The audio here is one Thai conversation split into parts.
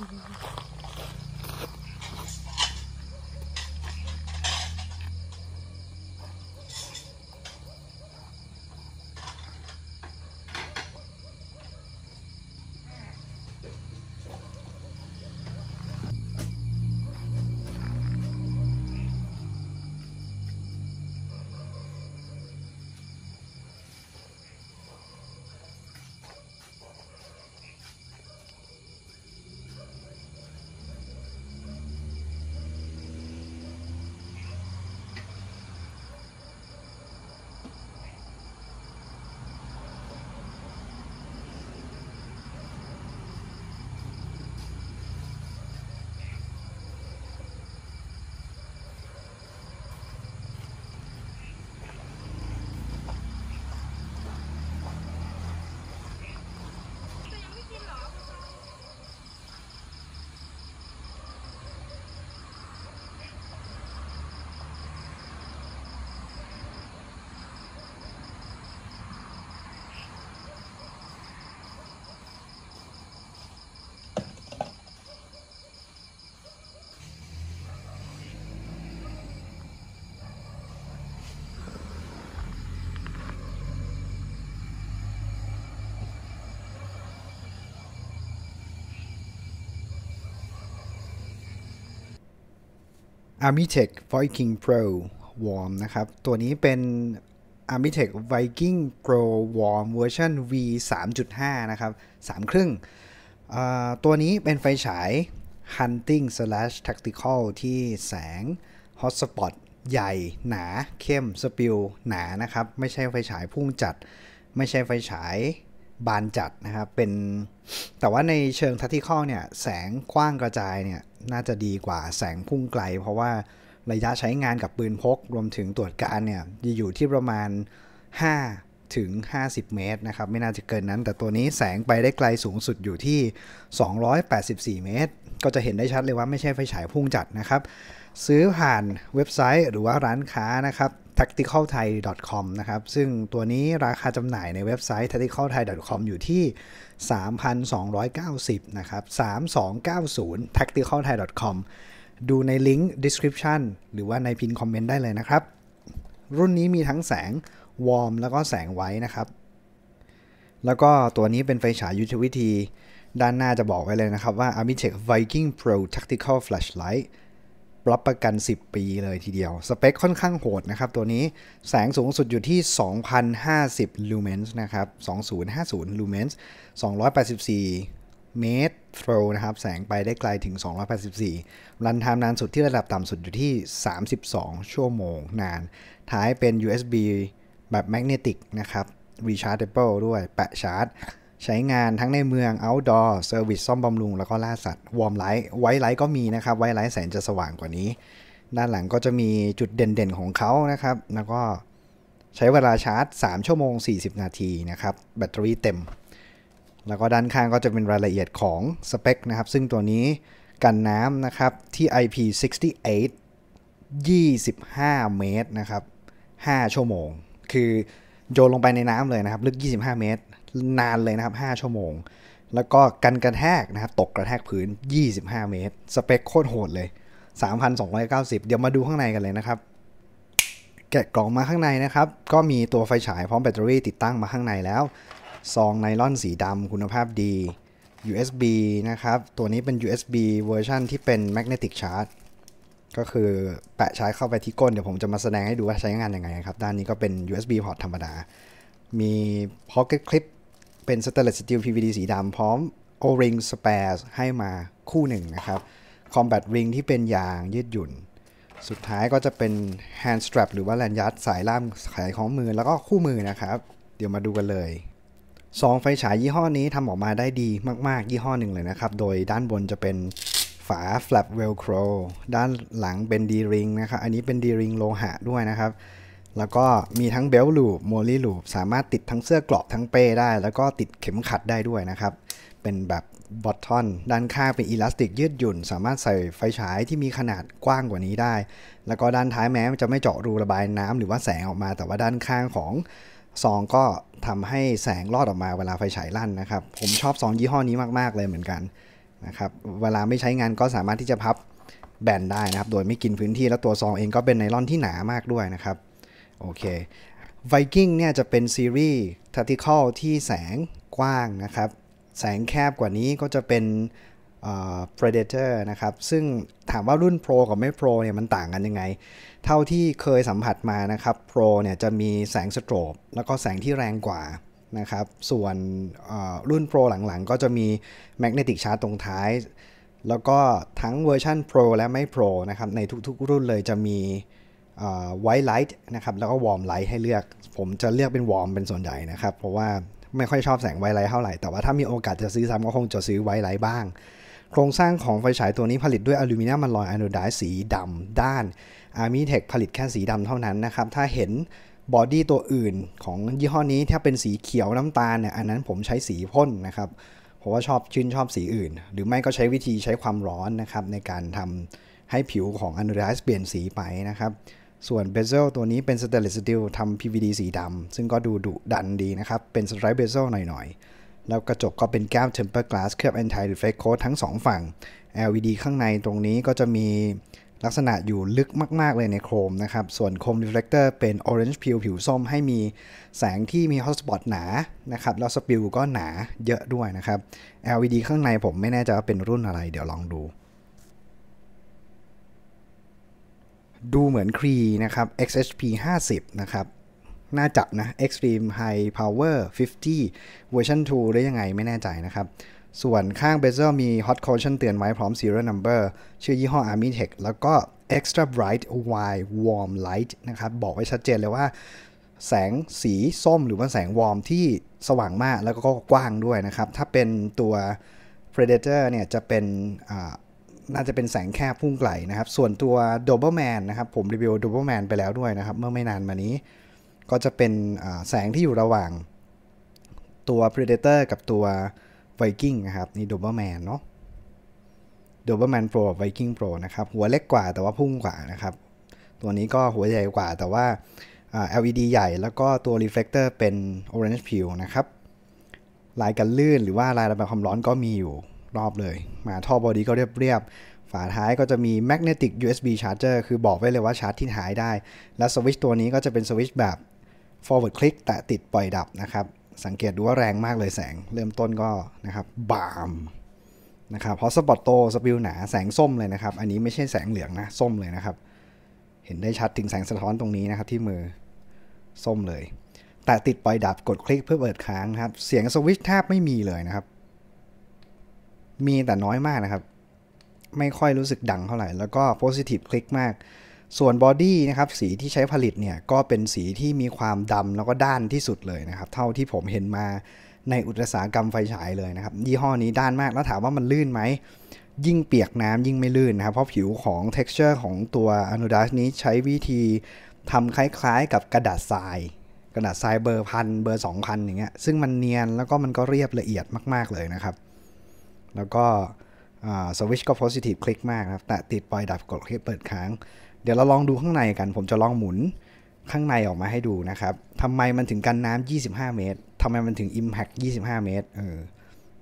Oh, Armitech Viking Pro Warm นะครับ ตัวนี้เป็น Armitech Viking Pro Warm เวอร์ชัน V 3.5นะครับ 3 ครึ่ง ตัวนี้เป็นไฟฉาย Hunting Slash Tactical ที่แสง Hot Spot ใหญ่หนาเข้มสปิลหนา นะครับ ไม่ใช่ไฟฉายพุ่งจัด ไม่ใช่ไฟฉายบานจัดนะครับ เป็น แต่ว่าในเชิงทัศี่ข้อเนี่ย แสงกว้างกระจายเนี่ยน่าจะดีกว่าแสงพุ่งไกลเพราะว่าระยะใช้งานกับปืนพกรวมถึงตรวจการเนี่ยจะอยู่ที่ประมาณ 5 ถึง 50 เมตรนะครับ ไม่น่าจะเกินนั้น แต่ตัวนี้แสงไปได้ไกลสูงสุดอยู่ที่ 284 เมตร ก็จะเห็นได้ชัดเลยว่าไม่ใช่ไฟฉายพุ่งจัดนะครับ ซื้อผ่านเว็บไซต์หรือว่าร้านค้านะครับ tacticalthai.com นะครับ ซึ่งตัวนี้ราคาจำหน่ายในเว็บไซต์ tacticalthai.com อยู่ที่ 3,290นะครับ3290 tacticalthai.com ดูในลิงก์ description หรือว่าในพินคอมเมนต์ได้เลยนะครับ รุ่นนี้มีทั้งแสงวอร์มแล้วก็แสงไว้นะครับ แล้วก็ตัวนี้เป็นไฟฉายยุทธวิธี ด้านหน้าจะบอกไว้เลยนะครับว่า Armitech Viking Pro Tactical Flashlight รับประกัน 10 ปีเลยทีเดียว สเปคค่อนข้างโหดนะครับ ตัวนี้แสงสูงสุดอยู่ที่2,050ลูเมนส์นะครับ2050ลูเมนส์284เมตรโฟรนะครับ แสงไปได้ไกลถึง 284รันไทม์นานสุดที่ระดับต่ำสุดอยู่ที่ 32 ชั่วโมงนาน ท้ายเป็น USB แบบแมกเนติกนะครับ rechargeable ด้วย แปะชาร์จใช้งานทั้งในเมือง outdoor service ซ่อมบำรุง แล้วก็ล่าสัตว์ วอร์มไลท์ ไวไลท์ก็มีนะครับ ไวไลท์แสงจะสว่างกว่านี้ ด้านหลังก็จะมีจุดเด่นๆของเขานะครับ แล้วก็ใช้เวลาชาร์จ 3 ชั่วโมง 40 นาทีนะครับ แบตเตอรี่เต็ม แล้วก็ด้านข้างก็จะเป็นรายละเอียดของสเปคนะครับ ซึ่งตัวนี้กันน้ำนะครับที่ IP68 25 เมตรนะครับ5ชั่วโมง คือโยนลงไปในน้ำเลยนะครับลึก25เมตรนานเลยนะครับ 5 ชั่วโมง แล้วก็กันกระแทกนะครับ ตกกระแทกพื้น 25 เมตร สเปคโคตรโหดเลย 3,290 เดี๋ยวมาดูข้างในกันเลยนะครับ แกะกล่องมาข้างในนะครับ ก็มีตัวไฟฉายพร้อมแบตเตอรี่ติดตั้งมาข้างในแล้ว ซองไนล่อนสีดำคุณภาพดี USB นะครับ ตัวนี้เป็น USB เวอร์ชันที่เป็น Magnetic Charge ก็คือแปะใช้เข้าไปที่ก้น เดี๋ยวผมจะมาแสดงให้ดูว่าใช้งานยังไงครับ ด้านนี้ก็เป็น USB port ธรรมดา มี pocket clip เป็นสเตลเลสสตีล PVD สีดำพร้อมโอริงสเปร์ให้มาคู่หนึ่งนะครับคอมแบ r ริงที่เป็นยางยืดหยุ่น สุดท้ายก็จะเป็นแฮนด์สตร p ปหรือว่าแลนยัดสายล่ามสายของมือแล้วก็คู่มือนะครับ เดี๋ยวมาดูกันเลย สองไฟฉายยี่ห้อนี้ทำออกมาได้ดีมาก ๆ ยี่ห้อหนึ่งเลยนะครับ โดยด้านบนจะเป็นฝาแฟลปเวลโครด้านหลังเป็นดีริงนะครับ อันนี้เป็นดีริงโลหะด้วยนะครับแล้วก็มีทั้งเบลล์ูปโมลี่ลูปสามารถติดทั้งเสื้อกรอบทั้งเป้ได้ แล้วก็ติดเข็มขัดได้ด้วยนะครับ เป็นแบบบอททอนด้านข้างเป็นอีลาสติกยืดหยุ่น สามารถใส่ไฟฉายที่มีขนาดกว้างกว่านี้ได้ แล้วก็ด้านท้ายแม้จะไม่เจาะรูระบายน้ำหรือว่าแสงออกมา แต่ว่าด้านข้างของซองก็ทำให้แสงลอดออกมาเวลาไฟฉายลั่นนะครับ ผมชอบซองยี่ห้อนี้มากๆเลยเหมือนกันนะครับเวลาไม่ใช้งานก็สามารถที่จะพับแบนได้นะครับ โดยไม่กินพื้นที่แล้วตัวซองเองก็เป็นไนลอนที่หนามากด้วยนะครับโอเค Viking เนี่ยจะเป็นซีรีส์ tactical ที่แสงกว้างนะครับ แสงแคบกว่านี้ก็จะเป็น Predator นะครับ ซึ่งถามว่ารุ่น Pro กับไม่ Pro เนี่ยมันต่างกันยังไง เท่าที่เคยสัมผัสมานะครับ Pro เนี่ยจะมีแสงสโตรบแล้วก็แสงที่แรงกว่านะครับ ส่วนรุ่น Pro หลังๆ ก็จะมี Magnetic Charge ตรงท้าย แล้วก็ทั้งเวอร์ชัน Pro และไม่ Pro นะครับ ในทุกๆ รุ่นเลยจะมีไวท์ไลท์นะครับแล้วก็วอร์มไลท์ให้เลือก ผมจะเลือกเป็นวอร์มเป็นส่วนใหญ่นะครับ เพราะว่าไม่ค่อยชอบแสงไวท์ไลท์เท่าไหร่แต่ว่าถ้ามีโอกาสจะซื้อซ้ำก็คงจะซื้อไวท์ไลท์บ้าง โครงสร้างของไฟฉายตัวนี้ผลิตด้วยอลูมิเนียมอลลอยออโนไดสีดำด้านอาร์มิเทคผลิตแค่สีดำเท่านั้นนะครับ ถ้าเห็นบอดี้ตัวอื่นของยี่ห้อนี้ ถ้าเป็นสีเขียวน้ำตาลเนี่ยอันนั้นผมใช้สีพ่นนะครับเพราะว่าชอบชื่นชอบสีอื่น หรือไม่ก็ใช้วิธีใช้ความร้อนนะครับในการทำให้ผิวของอนุรัสเปลี่ยนสีไปนะครับส่วนเบเซลตัวนี้เป็นสเตนเลสสตีลทำ PVD สีดำซึ่งก็ดูดุดันดีนะครับ เป็นสไตร์เบเซลหน่อยๆ แล้วกระจกก็เป็นแก้วเทมเปอร์กลาสเคลือบแอนตี้รีเฟคโคทั้ง2ฝั่ง LED ข้างในตรงนี้ก็จะมีลักษณะอยู่ลึกมากๆเลยในโครมนะครับส่วนโครมรีเฟลคเตอร์เป็นออเรนจ์ผิวผิวส้ม ให้มีแสงที่มีฮอตสปอตหนานะครับแล้วสปิลก็หนาเยอะด้วยนะครับ LED ข้างในผมไม่แน่ใจว่าเป็นรุ่นอะไร เดี๋ยวลองดูดูเหมือนครีนะครับ XHP 50 นะครับ น่าจะนะ Extreme High Power 50 Version 2หรือยังไงไม่แน่ใจนะครับ ส่วนข้างเซอร์มี Hot Caution เตือนไว้พร้อม serial number ชื่อยี่ห้อ Army Tech แล้วก็ Extra Bright Wide Warm Light นะครับบอกไว้ชัดเจนเลยว่า แสงสีส้มหรือว่าแสงวอร์มที่สว่างมากแล้วก็กว้างด้วยนะครับ ถ้าเป็นตัว Predator เนี่ยจะเป็นน่าจะเป็นแสงแคบพุ่งไกลนะครับส่วนตัว d o b e ิ m a n นะครับผมรีวิว d o b e ล m a n ไปแล้วด้วยนะครับ เมื่อไม่นานมานี้ ก็จะเป็นแสงที่อยู่ระหว่าง ตัว Predator กับตัว Viking นะครับนี่ d o b e ล m a n เนาะ d o b e บ m a n Pro กับ Viking Pro นะครับหัวเล็กกว่าแต่ว่าพุ่งกว่านะครับตัวนี้ก็หัวใหญ่กว่าแต่ว่า LED ใหญ่แล้วก็ตัว Reflector เป็น Orange Peel นะครับลายกันลื่นหรือว่าลายระบายความร้อนก็มีอยู่รอบเลย มาท่อบอดี้ก็เรียบเรียบฝาท้ายก็จะมี magnetic USB charger คือบอกไว้เลยว่าชาร์จที่หายได้ และสวิชตัวนี้ก็จะเป็นสวิชแบบ forward click แต่ติดปล่อยดับนะครับ สังเกตดูว่าแรงมากเลยแสงเริ่มต้นก็นะครับบามนะครับเพราะสปอตโต สปิลหนาแสงส้มเลยนะครับ อันนี้ไม่ใช่แสงเหลืองนะส้มเลยนะครับ เห็นได้ชัดถึงแสงสะท้อนตรงนี้นะครับที่มือส้มเลย แต่ติดปล่อยดับกดคลิกเพื่อเปิดค้างครับเสียงสวิชแทบไม่มีเลยนะครับมีแต่น้อยมากนะครับ ไม่ค่อยรู้สึกดังเท่าไหร่แล้วก็โพซิทีฟคลิกมาก ส่วนบอดี้นะครับสีที่ใช้ผลิตเนี่ยก็เป็นสีที่มีความดำแล้วก็ด้านที่สุดเลยนะครับ เท่าที่ผมเห็นมาในอุตสาหกรรมไฟฉายเลยนะครับ ยี่ห้อนี้ด้านมากแล้วถามว่ามันลื่นไหม ยิ่งเปียกน้ำยิ่งไม่ลื่นนะครับเพราะผิวของเทซ์เจอร์ของตัวอนุดาสนี้ใช้วิธีทำคล้ายๆ กับกระดาษทรายกระดาษทรายเบอร์พันเบอร์สองพันอย่างเงี้ยซึ่งมันเนียนแล้วก็มันก็เรียบละเอียดมากๆเลยนะครับแล้วก็สวิชก็โพซิทีฟคลิกมากครับแต่ติดปล่อยดับกดคลิกเปิดค้าง เดี๋ยวเราลองดูข้างในกัน ผมจะลองหมุนข้างในออกมาให้ดูนะครับ ทำไมมันถึงกันน้ำ25 เมตร ทำไมมันถึง impact 25 เมตรเออ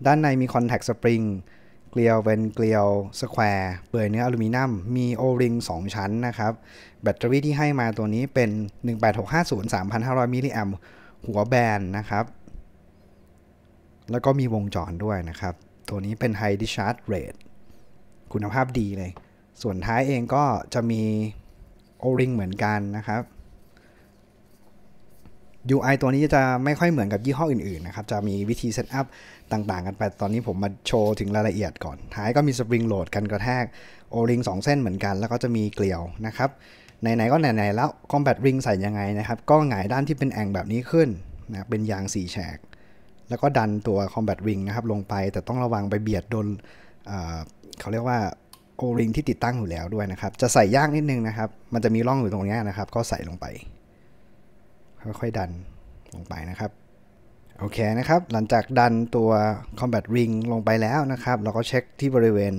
ด้านในมี contact spring เกลียวเป็นเกลียวสแควร์เปลือยเนื้ออลูมิเนียม มีโอริง2ชั้นนะครับ แบตเตอรี่ที่ให้มาตัวนี้เป็น 18650 3,500มิลลิแอมหัวแบนนะครับ แล้วก็มีวงจรด้วยนะครับตัวนี้เป็น High Discharge Rate คุณภาพดีเลย ส่วนท้ายเองก็จะมี O-ring เหมือนกันนะครับ UI ตัวนี้จะไม่ค่อยเหมือนกับยี่ห้ออื่น ๆ นะครับ จะมีวิธีเซตอัพต่าง ๆ กันไปตอนนี้ผมมาโชว์ถึงรายละเอียดก่อนท้ายก็มีสปริงโหลดกันกระแทก O-ring 2เส้นเหมือนกัน แล้วก็จะมีเกลียวนะครับไหนๆ ก็ไหน ๆแล้วคอมแบตริงใส่ยังไงนะครับก็หงายด้านที่เป็นแองแบบนี้ขึ้นนะเป็นยาง4แฉกแล้วก็ดันตัว Combat Wing นะครับลงไป แต่ต้องระวังไปเบียดโดนเขาเรียกว่าโอริงที่ติดตั้งอยู่แล้วด้วยนะครับ จะใส่ยากนิดนึงนะครับ มันจะมีร่องอยู่ตรงนี้นะครับ ก็ใส่ลงไป ค่อยๆดันลงไปนะครับ โอเคนะครับ หลังจากดันตัว Combat Ring ลงไปแล้วนะครับ เราก็เช็คที่บริเวณ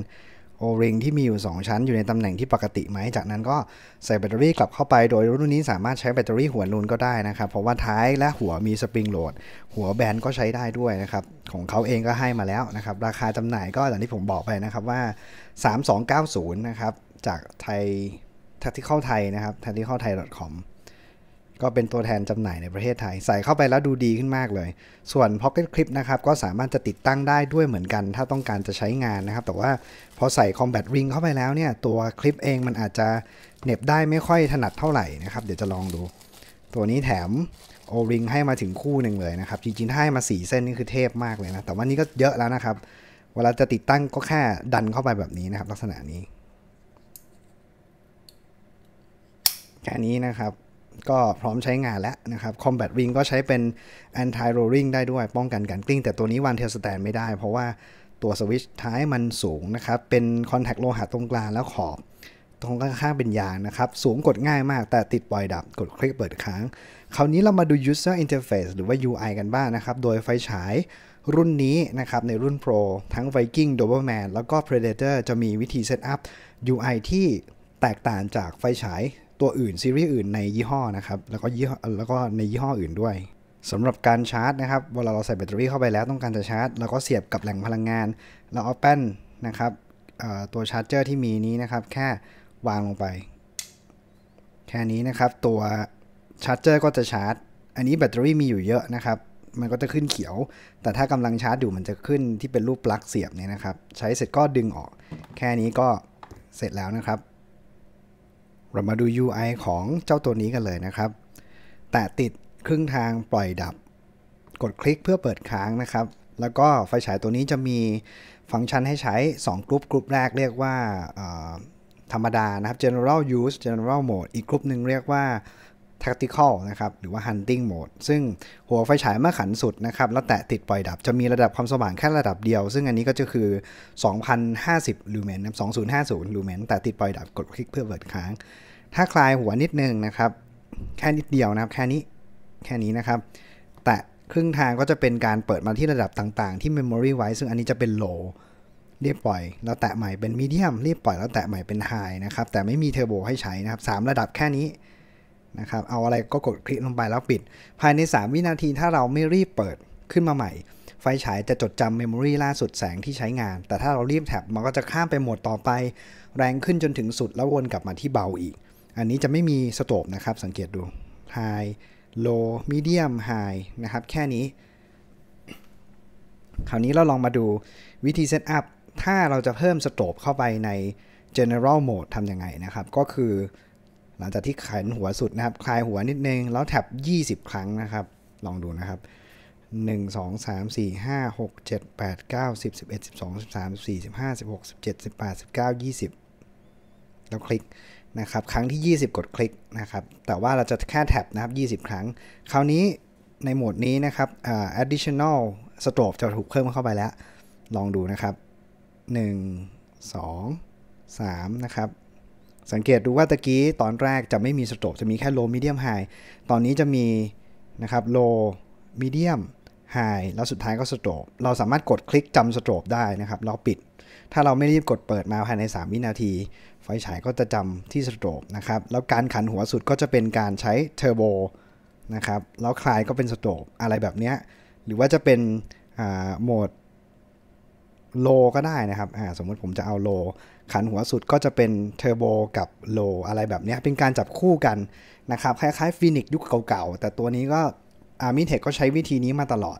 โอริงที่มีอยู่ 2 ชั้นอยู่ในตำแหน่งที่ปกติไหม จากนั้นก็ใส่แบตเตอรี่กลับเข้าไป โดยรุ่นนี้สามารถใช้แบตเตอรี่หัวนูนก็ได้นะครับ เพราะว่าท้ายและหัวมีสปริงโหลด หัวแบนก็ใช้ได้ด้วยนะครับ ของเขาเองก็ให้มาแล้วนะครับ ราคาจำหน่ายก็อย่างที่ผมบอกไปนะครับว่า 3290 นะครับ จากไทยทัตที่เข้าไทยนะครับทัตที่เข้าไทย .com ก็เป็นตัวแทนจำหน่ายในประเทศไทย ใส่เข้าไปแล้วดูดีขึ้นมากเลย ส่วน Pocket Clip นะครับก็สามารถจะติดตั้งได้ด้วยเหมือนกัน ถ้าต้องการจะใช้งานนะครับ แต่ว่าพอใส่ Combat Ring เข้าไปแล้วเนี่ยตัวคลิปเองมันอาจจะเน็บได้ไม่ค่อยถนัดเท่าไหร่นะครับ เดี๋ยวจะลองดู ตัวนี้แถมโอริงให้มาถึงคู่หนึ่งเลยนะครับ จริงๆให้มา 4 เส้นนี่คือเทพมากเลยนะแต่ว่านี่ก็เยอะแล้วนะครับเวลาจะติดตั้งก็แค่ดันเข้าไปแบบนี้นะครับ ลักษณะนี้แค่นี้นะครับก็พร้อมใช้งานแล้วนะครับ Combat Wing ก็ใช้เป็น anti rolling ได้ด้วยป้องกันการกลิ้งแต่ตัวนี้วันเทลสแตนไม่ได้ เพราะว่าตัวสวิชท้ายมันสูงนะครับ เป็นคอนแทคโลหะตรงกลางแล้วขอบตรงข้างๆเป็นยางนะครับ สูงกดง่ายมาก แต่ติดปล่อยดับกดคลิกเปิดค้าง คราวนี้เรามาดู user interface หรือว่า UI กันบ้างนะครับ โดยไฟฉายรุ่นนี้นะครับในรุ่น Pro ทั้ง Viking Doberman แล้วก็ Predator จะมีวิธีเซตอัพ UI ที่แตกต่างจากไฟฉายตัวอื่นซีรีส์อื่นในยี่ห้อนะครับแล้วก็ยี่ห้อแล้วก็ในยี่ห้ออื่นด้วยสำหรับการชาร์จนะครับเวลาเราใส่แบตเตอรี่เข้าไปแล้ว ต้องการจะชาร์จเราก็เสียบกับแหล่งพลังงานเราเอาแป้นนะครับตัวชาร์จเจอร์ที่มีนี้นะครับ แค่วางลงไป แค่นี้นะครับตัวชาร์จเจอร์ก็จะชาร์จ อันนี้แบตเตอรี่มีอยู่เยอะนะครับ มันก็จะขึ้นเขียว แต่ถ้ากำลังชาร์จอยู่มันจะขึ้นที่เป็นรูปปลั๊กเสียบเนี่ยนะครับ ใช้เสร็จก็ดึงออก แค่นี้ก็เสร็จแล้วนะครับเรามาดู UI ของเจ้าตัวนี้กันเลยนะครับ แตะติดครึ่งทางปล่อยดับ กดคลิกเพื่อเปิดค้างนะครับ แล้วก็ไฟฉายตัวนี้จะมีฟังก์ชันให้ใช้2กลุ่มกลุ่มแรกเรียกว่า ธรรมดานะครับ general use general mode อีกกลุ่มหนึ่งเรียกว่า Tactical นะครับหรือว่า Hunting Mode ซึ่งหัวไฟฉายเมื่อขันสุดนะครับแล้วแตะติดปล่อยดับ จะมีระดับความสว่างแค่ระดับเดียว ซึ่งอันนี้ก็จะคือ 2050ลูเมน2050ลูเมนแต่ติดปล่อยดับกดคลิกเพื่อเปิดค้าง ถ้าคลายหัวนิดนึงนะครับ แค่นิดเดียวนะครับแค่นี้แค่นี้นะครับ แต่ครึ่งทางก็จะเป็นการเปิดมาที่ระดับต่างๆ ที่ Memory ไว้ซึ่งอันนี้จะเป็น low เรียบปล่อยเราแตะใหม่เป็นมีเดียมเรียบปล่อย แล้วแตะใหม่เป็นไฮนะครับแต่ไม่มีเทอร์โบให้ใช้นะครับ3ระดับแค่นี้นะครับเอาอะไรก็กดคลิกลงไปแล้วปิด ภายใน 3 วินาทีถ้าเราไม่รีบเปิดขึ้นมาใหม่ ไฟฉายจะจดจำเมมโมรีล่าสุดแสงที่ใช้งาน แต่ถ้าเรารีบแท็บมันก็จะข้ามไปโหมดต่อไป แรงขึ้นจนถึงสุดแล้ววนกลับมาที่เบาอีก อันนี้จะไม่มีสโตบนะครับ สังเกตดู high low medium high นะครับแค่นี้ คราวนี้เราลองมาดูวิธีเซตอัพถ้าเราจะเพิ่มสโตบเข้าไปใน general mode ทำยังไงนะครับ ก็คือหลังจากที่ขันหัวสุดนะครับ คลายหัวนิดนึง แล้วแท็บ20 ครั้งนะครับ ลองดูนะครับ 1 2 3 4 5 6 7 8 9 10 11 12 13 14 15 16 17 18 19 20แล้วคลิกนะครับ ครั้งที่ 20 กดคลิกนะครับ แต่ว่าเราจะแค่แท็บนะครับ 20 ครั้ง คราวนี้ในโหมดนี้นะครับ อ่า additional stroke จะถูกเพิ่มเข้าไปแล้ว ลองดูนะครับ 1 2 3 นะครับสังเกตดูว่าตะกี้ตอนแรกจะไม่มีสโตรกจะมีแค่โลมีเดียมไฮตอนนี้จะมีนะครับโลมีเดียมไฮแล้วสุดท้ายก็สโตรกเราสามารถกดคลิกจำสโตรกได้นะครับเราปิด ถ้าเราไม่รีบกดเปิดมาภายใน3วินาที ไฟฉายก็จะจำที่สโตรกนะครับแล้วการขันหัวสุดก็จะเป็นการใช้เทอร์โบนะครับแล้วคลายก็เป็นสโตรกอะไรแบบนี้ หรือว่าจะเป็นโหมดโลก็ได้นะครับสมมติผมจะเอาโลขันหัวสุดก็จะเป็นเทอร์โบกับโลอะไรแบบนี้เป็นการจับคู่กันนะครับ คล้ายๆฟินิกยุคเก่าๆ แต่ตัวนี้ก็อาร์มิเทคก็ใช้วิธีนี้มาตลอด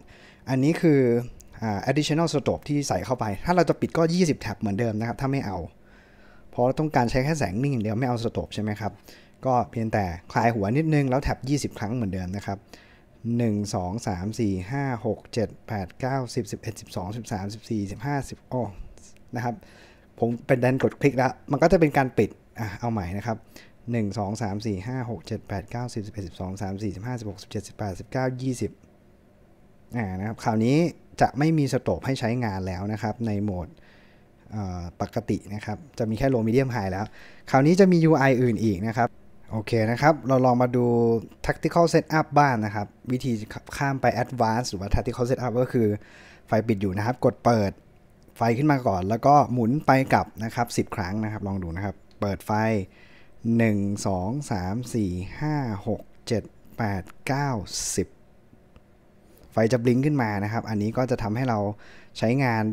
อันนี้คือ additional strobe ที่ใส่เข้าไป ถ้าเราจะปิดก็ 20 แท็บเหมือนเดิมนะครับ ถ้าไม่เอา เพราะต้องการใช้แค่แสงนิ่งอย่างเดียว ไม่เอาสโตบใช่ไหมครับ ก็เพียงแต่คลายหัวนิดนึงแล้วแท็บ20 ครั้งเหมือนเดิมนะครับหนึ่งสองสามสี่ห้าหกเจ็ดแปดเก้าสิบสิบเอ็ดสิบสองสิบสามสิบสี่สิบห้าสิบโอ้นะครับผมเป็นดันกดคลิกแล้ว มันก็จะเป็นการปิดอ่ะเอาใหม่นะครับหนึ่งสองสามสี่ห้าหกเจ็ดแปดเก้าสิบสิบอสองสามสี่สิบห้าสิบหกสิบเจ็ดสิบแปดสิบเก้ายี่สิบอ่านะครับคราวนี้จะไม่มีสโตปให้ใช้งานแล้วนะครับในโหมดปกตินะครับ จะมีแค่โลมีเดียมไฮแล้ว คราวนี้จะมี UI อื่นอีกนะครับ โอเคนะครับ เราลองมาดู tactical setup บ้านนะครับ วิธีข้ามไป advanced หรือว่า tactical setup ก็คือไฟปิดอยู่นะครับกดเปิดไฟขึ้นมาก่อนแล้วก็หมุนไปกลับนะครับ 10 ครั้งนะครับ ลองดูนะครับ เปิดไฟ 1 2 3 4 5 6 7 8 9 10 ไฟจะบลิงขึ้นมานะครับ อันนี้ก็จะทำให้เราใช้งาน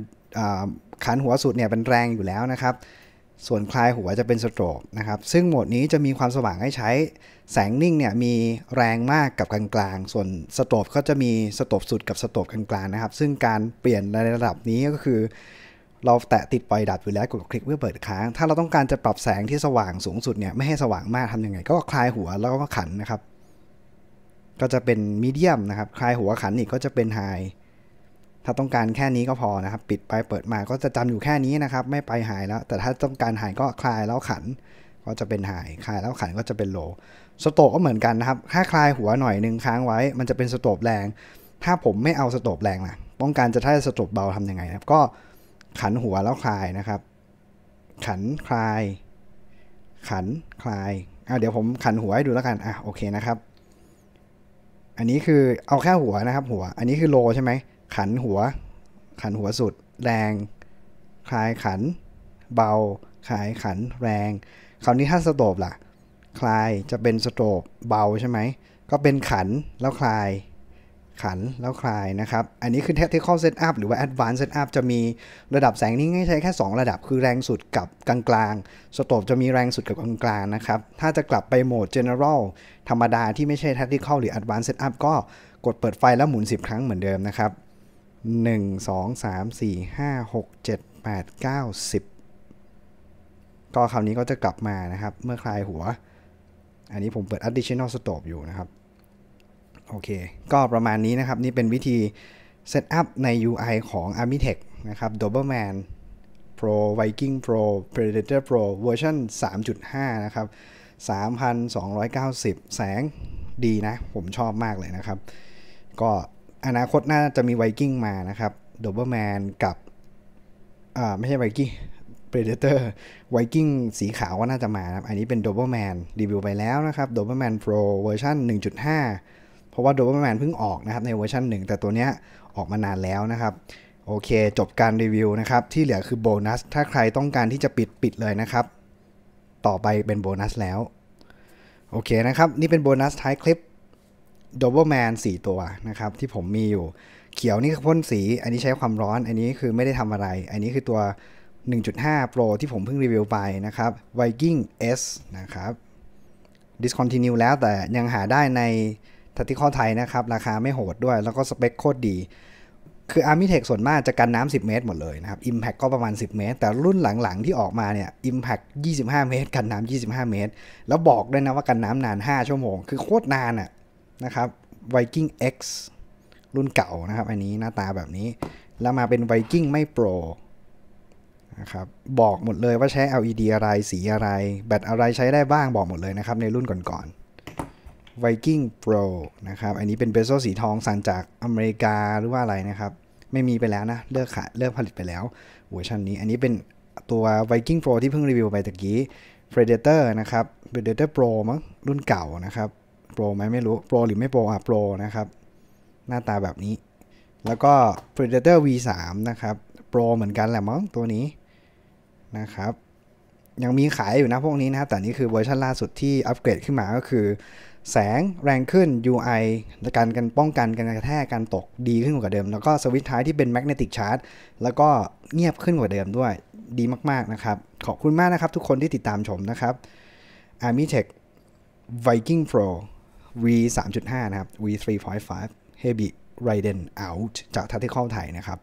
ขันหัวสุดเนี่ยเป็นแรงอยู่แล้วนะครับส่วนคลายหัวจะเป็นสโตรกนะครับ ซึ่งโหมดนี้จะมีความสว่างให้ใช้แสงนิ่งเนี่ยมีแรงมากกับกลางๆส่วนสโตรบก็จะมีสโตรบสุดกับสโตรบกลางๆนะครับ ซึ่งการเปลี่ยนในระดับนี้ก็คือ เราแตะติดปล่อยดับอยู่แล้วกดคลิกเพื่อเปิดค้าง ถ้าเราต้องการจะปรับแสงที่สว่างสูงสุดเนี่ยไม่ให้สว่างมากทำยังไง ก็คลายหัวแล้วก็ขันนะครับ ก็จะเป็นมีเดียมนะครับคลายหัวขันอีกก็จะเป็นไฮถ้าต้องการแค่นี้ก็พอนะครับ ปิดไปเปิดมาก็จะจำอยู่แค่นี้นะครับ ไม่ไปหายแล้วแต่ถ้าต้องการหายก็คลายแล้วขันก็จะเป็นหาย คลายแล้วขันก็จะเป็นโลสโตก็เหมือนกันนะครับถ้าคลายหัวหน่อยนึงค้างไว้ มันจะเป็นสโตบแรง ถ้าผมไม่เอาสโตบแรงนะป้องการจะถ้าสโตบเบาทํำยังไงครับ ก็ขันหัวแล้วคลายนะครับ ขันคลาย ขันคลายอ่ะเดี๋ยวผมขันหัวให้ดูแล้วกันอ่ะโอเคนะครับ อันนี้คือเอาแค่หัวนะครับ หัวอันนี้คือโลใช่ไหมขันหัว ขันหัวสุดแรง คลายขันเบาคลายขันแรง คราวนี้ถ้าสโตบล่ะ คลายจะเป็นสโตบเบาใช่ไหมก็เป็นขันแล้วคลาย ขันแล้วคลายนะครับ อันนี้คือ t a c t i c a เซตอัพหรือว่าแอดวานซ์เซตอัพจะมีระดับแสงนี้ง่ายใช้แค่ 2 ระดับ คือแรงสุดกับกลางๆสโตบจะมีแรงสุดกับกลางๆนะครับถ้าจะกลับไปโหมด general ธรรมดาที่ไม่ใช่ t ท c น i c a l หรือแอดวานซ์เซตอัพก็กดเปิดไฟแล้วหมุน 10 ครั้งเหมือนเดิมนะครับ1 2 3 4 5 6 7 8 9 10 ก็คราวนี้ก็จะกลับมานะครับ เมื่อคลายหัว อันนี้ผมเปิด additional stop อยู่นะครับ โอเค ก็ประมาณนี้นะครับนี่เป็นวิธี set up ใน UI ของ Armitech นะครับ Doberman Pro Viking Pro Predator Pro เวอร์ชัน3.5 นะครับ 3,290 แสงดีนะ ผมชอบมากเลยนะครับ ก็อนาคตน่าจะมีไวกิ้งมานะครับดเบอร์แมนกับอ่าไม่ใช่ไวกิ้งเปรเดเตอร์ไวกิ้งสีขาวก็น่าจะมาครับ อันนี้เป็นดเบอร์แมนรีวิวไปแล้วนะครับดเบอร์แมนโปรเวอร์ชัน1.5 เพราะว่าดเบอร์แมนเพิ่งออกนะครับ ในเวอร์ชัน1 แต่ตัวเนี้ยออกมานานแล้วนะครับ โอเคจบการรีวิวนะครับ ที่เหลือคือโบนัส ถ้าใครต้องการที่จะปิดปิดเลยนะครับ ต่อไปเป็นโบนัสแล้ว โอเคนะครับนี่เป็นโบนัสท้ายคลิปดับเบิลแมนสี่ตัวนะครับ ที่ผมมีอยู่ เขียวนี่คือพ่นสี อันนี้ใช้ความร้อนอันนี้คือไม่ได้ทำอะไร อันนี้คือตัว 1.5 Pro ที่ผมเพิ่งรีวิวไปนะครับ Viking S นะครับ discontinue แล้วแต่ยังหาได้ในทัติข้อไทยนะครับ ราคาไม่โหดด้วยแล้วก็สเปคโคตรดี คือ Army Tech ส่วนมากจะกันน้ำ10 เมตรหมดเลยนะครับ Impact ก็ประมาณ 10 เมตร แต่รุ่นหลังๆที่ออกมาเนี่ย Impact 25 เมตร กันน้ำ25 เมตร แล้วบอกด้วยนะว่ากันน้ำนาน 5 ชั่วโมงคือโคตรนานอะ่ะนะครับ Viking X รุ่นเก่านะครับอันนี้หน้าตาแบบนี้ แล้วมาเป็น Viking ไม่โปรนะครับบอกหมดเลยว่าใช้ LED อะไรสีอะไร แบตอะไรใช้ได้บ้างบอกหมดเลยนะครับในรุ่นก่อนๆ Viking Pro นะครับอันนี้เป็นเบโซสีทองสั่งจากอเมริกาหรือว่าอะไรนะครับไม่มีไปแล้วนะ เลิกขายเลิกผลิตไปแล้ว เวอร์ชันนี้อันนี้เป็นตัว Viking Pro ที่เพิ่งรีวิวไปตะกี้ Predator นะครับ Predator Pro มั้งรุ่นเก่านะครับโปรไหมไม่รู้โปรหรือไม่โปรอ่ะโปรนะครับ หน้าตาแบบนี้ แล้วก็ Predator V3 นะครับโปรเหมือนกันแหละมั้งตัวนี้ นะครับ ยังมีขายอยู่นะพวกนี้นะแต่นี่คือเวอร์ชันล่าสุดที่อัปเกรดขึ้นมาก็คือ แสงแรงขึ้น UI การกันป้องกันการกระแทกการตกดีขึ้นกว่าเดิม แล้วก็สวิตช์ท้ายที่เป็นแมกเนติกชาร์จแล้วก็เงียบขึ้นกว่าเดิมด้วยดีมากๆนะครับขอบคุณมากนะครับ ทุกคนที่ติดตามชมนะครับ Army Tech Viking Pro V 3.5นะครับ V 3.5 Heavy Raiden Out จากทัตติคอลไทยนะครับ